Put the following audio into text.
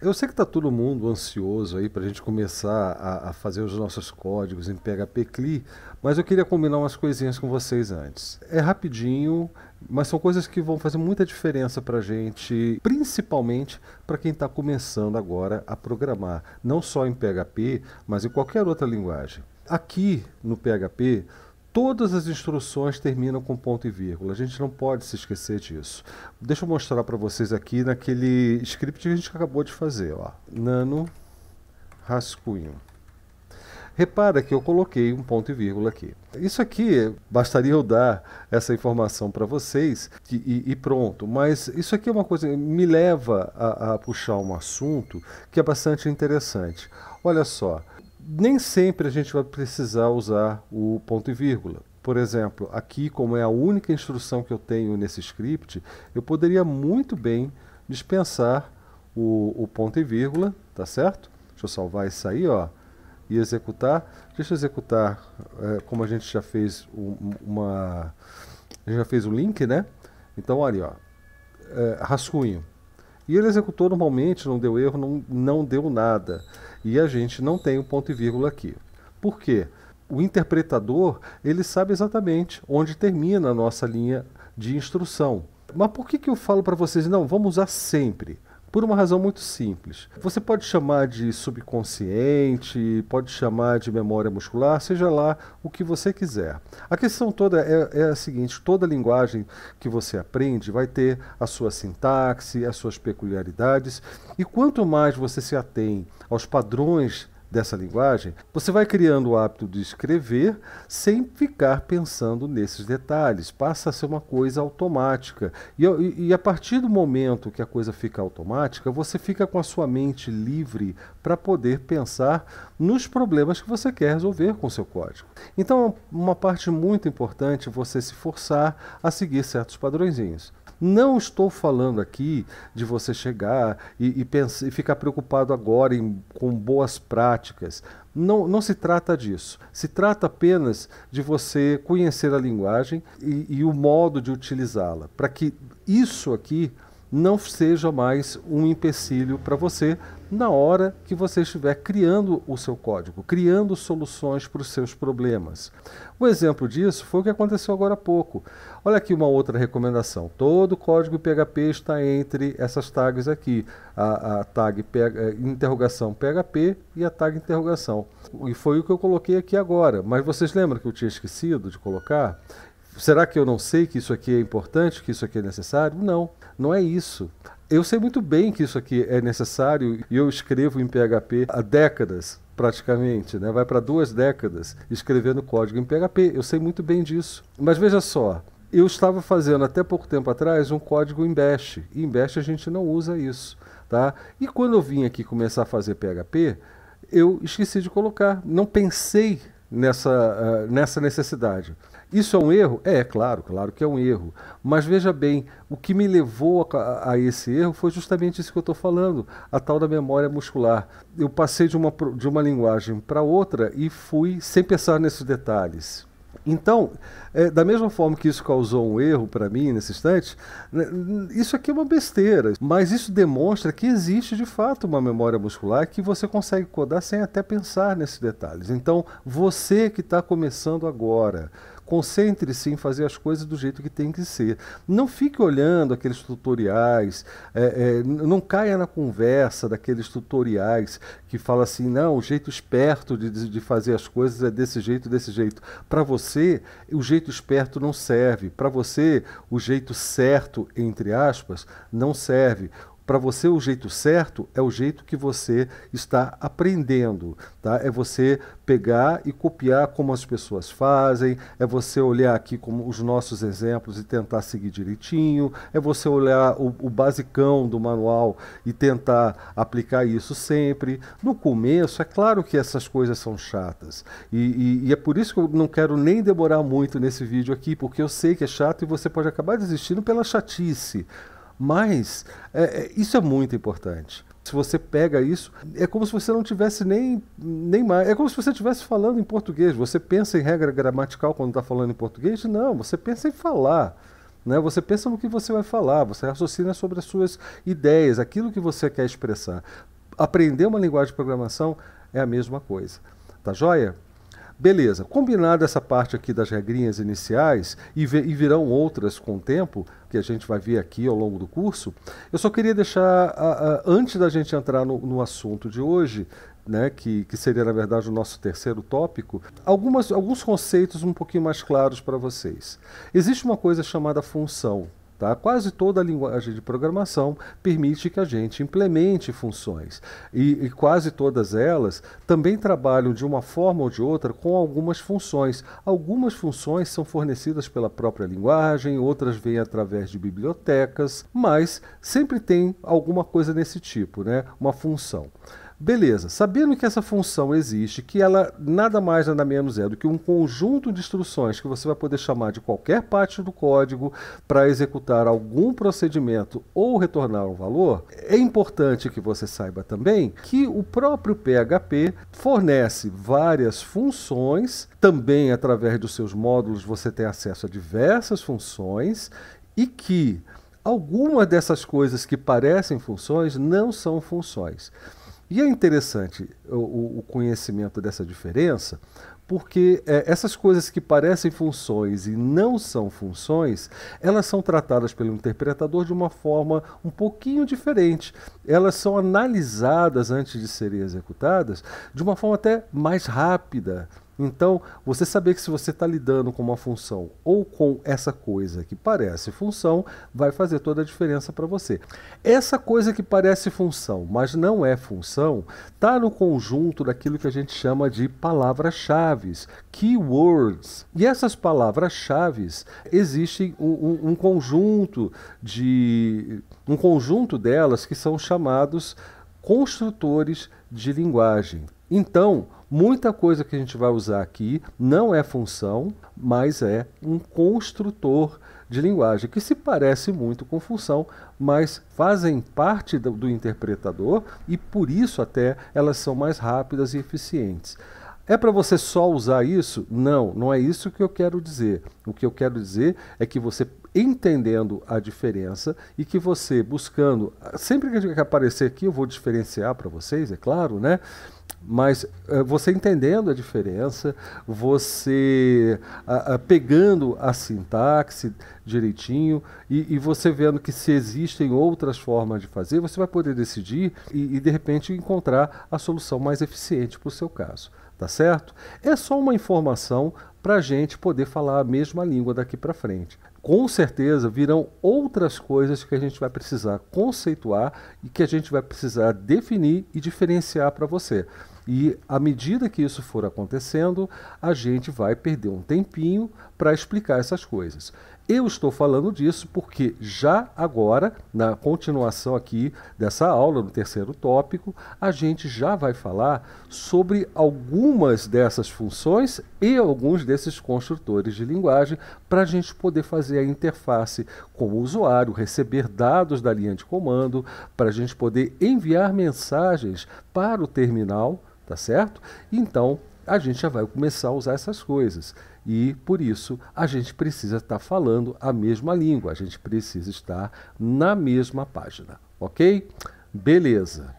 Eu sei que está todo mundo ansioso aí para a gente começar a, a, fazer os nossos códigos em PHP CLI, mas eu queria combinar umas coisinhas com vocês antes. É rapidinho, mas são coisas que vão fazer muita diferença para a gente, principalmente para quem está começando agora a programar, não só em PHP, mas em qualquer outra linguagem. Aqui no PHP, Todas as instruções terminam com ponto e vírgula. A gente não pode se esquecer disso. Deixa eu mostrar para vocês aqui naquele script que a gente acabou de fazer. Ó. Nano rascunho. Repara que eu coloquei um ponto e vírgula aqui. Isso aqui, bastaria eu dar essa informação para vocês e, e, pronto. Mas isso aqui é uma coisa que me leva a, a puxar um assunto que é bastante interessante. Olha só, nem sempre a gente vai precisar usar o ponto e vírgula. Por exemplo, aqui, como é a única instrução que eu tenho nesse script, eu poderia muito bem dispensar o, o ponto e vírgula, tá certo? Deixa eu salvar isso aí, ó, e executar. Deixa eu executar, é, como a gente já fez uma... já fez o link, né? Então, olha, ó, é, rascunho. E ele executou normalmente, não deu erro, não, não deu nada. E a gente não tem o um ponto e vírgula aqui. Por quê? O interpretador, ele sabe exatamente onde termina a nossa linha de instrução. Mas por que, que eu falo para vocês, não, vamos usar sempre? Por uma razão muito simples. Você pode chamar de subconsciente, pode chamar de memória muscular, seja lá o que você quiser. A questão toda é, é, a seguinte: toda linguagem que você aprende vai ter a sua sintaxe, as suas peculiaridades, e quanto mais você se atém aos padrões dessa linguagem, você vai criando o hábito de escrever sem ficar pensando nesses detalhes. Passa a ser uma coisa automática. E, e, e a partir do momento que a coisa fica automática, você fica com a sua mente livre para poder pensar nos problemas que você quer resolver com o seu código. Então, uma parte muito importante é você se forçar a seguir certos padrõezinhos. Não estou falando aqui de você chegar e, e, pensar, e ficar preocupado agora em, com boas práticas. Não, não se trata disso. Se trata apenas de você conhecer a linguagem e, e o modo de utilizá-la, para que isso aqui não seja mais um empecilho para você na hora que você estiver criando o seu código, criando soluções para os seus problemas. Um exemplo disso foi o que aconteceu agora há pouco. Olha aqui uma outra recomendação. Todo código PHP está entre essas tags aqui, a, a tag pega, eh, interrogação PHP e a tag interrogação. E foi o que eu coloquei aqui agora, mas vocês lembram que eu tinha esquecido de colocar? Será que eu não sei que isso aqui é importante, que isso aqui é necessário? Não, não é isso. Eu sei muito bem que isso aqui é necessário e eu escrevo em PHP há décadas, praticamente, né? vai para duas décadas escrevendo código em PHP. Eu sei muito bem disso. Mas veja só, eu estava fazendo até pouco tempo atrás um código em Bash. E em Bash a gente não usa isso. Tá? E quando eu vim aqui começar a fazer PHP, eu esqueci de colocar, não pensei nessa, uh, nessa necessidade. Isso é um erro? É, é, claro, claro que é um erro. Mas veja bem, o que me levou a, a esse erro foi justamente isso que eu estou falando, a tal da memória muscular. Eu passei de uma, de uma linguagem para outra e fui sem pensar nesses detalhes. Então, é, da mesma forma que isso causou um erro para mim nesse instante, né, isso aqui é uma besteira, mas isso demonstra que existe de fato uma memória muscular que você consegue codar sem até pensar nesses detalhes. Então, você que está começando agora, Concentre-se em fazer as coisas do jeito que tem que ser. Não fique olhando aqueles tutoriais, é, é, não caia na conversa daqueles tutoriais que fala assim, não, o jeito esperto de, de fazer as coisas é desse jeito, desse jeito. Para você, o jeito esperto não serve. Para você, o jeito certo, entre aspas, não serve para você o jeito certo é o jeito que você está aprendendo, tá? É você pegar e copiar como as pessoas fazem, é você olhar aqui como os nossos exemplos e tentar seguir direitinho, é você olhar o, o basicão do manual e tentar aplicar isso sempre. No começo, é claro que essas coisas são chatas e, e, e é por isso que eu não quero nem demorar muito nesse vídeo aqui, porque eu sei que é chato e você pode acabar desistindo pela chatice. Mas é, é, isso é muito importante. Se você pega isso, é como se você não tivesse nem, nem mais. É como se você estivesse falando em português. Você pensa em regra gramatical quando está falando em português? Não, você pensa em falar. Né? Você pensa no que você vai falar, você raciocina sobre as suas ideias, aquilo que você quer expressar. Aprender uma linguagem de programação é a mesma coisa. Tá joia? Beleza, combinada essa parte aqui das regrinhas iniciais, e, e virão outras com o tempo, que a gente vai ver aqui ao longo do curso, eu só queria deixar, a, a, antes da gente entrar no, no assunto de hoje, né, que, que, seria na verdade o nosso terceiro tópico, algumas, alguns conceitos um pouquinho mais claros para vocês. Existe uma coisa chamada função. Tá? Quase toda a linguagem de programação permite que a gente implemente funções. E, e, quase todas elas também trabalham de uma forma ou de outra com algumas funções. Algumas funções são fornecidas pela própria linguagem, outras vêm através de bibliotecas, mas sempre tem alguma coisa nesse tipo, né? uma função. Beleza, sabendo que essa função existe, que ela nada mais nada menos é do que um conjunto de instruções que você vai poder chamar de qualquer parte do código para executar algum procedimento ou retornar um valor, é importante que você saiba também que o próprio PHP fornece várias funções, também através dos seus módulos você tem acesso a diversas funções e que algumas dessas coisas que parecem funções não são funções. E é interessante o, o conhecimento dessa diferença, porque é, essas coisas que parecem funções e não são funções, elas são tratadas pelo interpretador de uma forma um pouquinho diferente. Elas são analisadas antes de serem executadas de uma forma até mais rápida, então, você saber que se você está lidando com uma função ou com essa coisa que parece função, vai fazer toda a diferença para você. Essa coisa que parece função, mas não é função, está no conjunto daquilo que a gente chama de palavras-chave, keywords. E essas palavras-chave existem um, um, um conjunto de um conjunto delas que são chamados construtores de linguagem. Então, Muita coisa que a gente vai usar aqui não é função, mas é um construtor de linguagem, que se parece muito com função, mas fazem parte do, do interpretador e por isso até elas são mais rápidas e eficientes. É para você só usar isso? Não, não é isso que eu quero dizer. O que eu quero dizer é que você entendendo a diferença e que você buscando, sempre que aparecer aqui eu vou diferenciar para vocês, é claro, né? mas uh, você entendendo a diferença, você uh, uh, pegando a sintaxe direitinho e, e, você vendo que se existem outras formas de fazer, você vai poder decidir e, e de repente encontrar a solução mais eficiente para o seu caso. Tá certo? É só uma informação para a gente poder falar a mesma língua daqui para frente com certeza virão outras coisas que a gente vai precisar conceituar e que a gente vai precisar definir e diferenciar para você. E à medida que isso for acontecendo, a gente vai perder um tempinho para explicar essas coisas. Eu estou falando disso porque já agora, na continuação aqui dessa aula, no terceiro tópico, a gente já vai falar sobre algumas dessas funções e alguns desses construtores de linguagem para a gente poder fazer a interface com o usuário, receber dados da linha de comando, para a gente poder enviar mensagens para o terminal, tá certo? Então, a gente já vai começar a usar essas coisas. E, por isso, a gente precisa estar falando a mesma língua, a gente precisa estar na mesma página, ok? Beleza.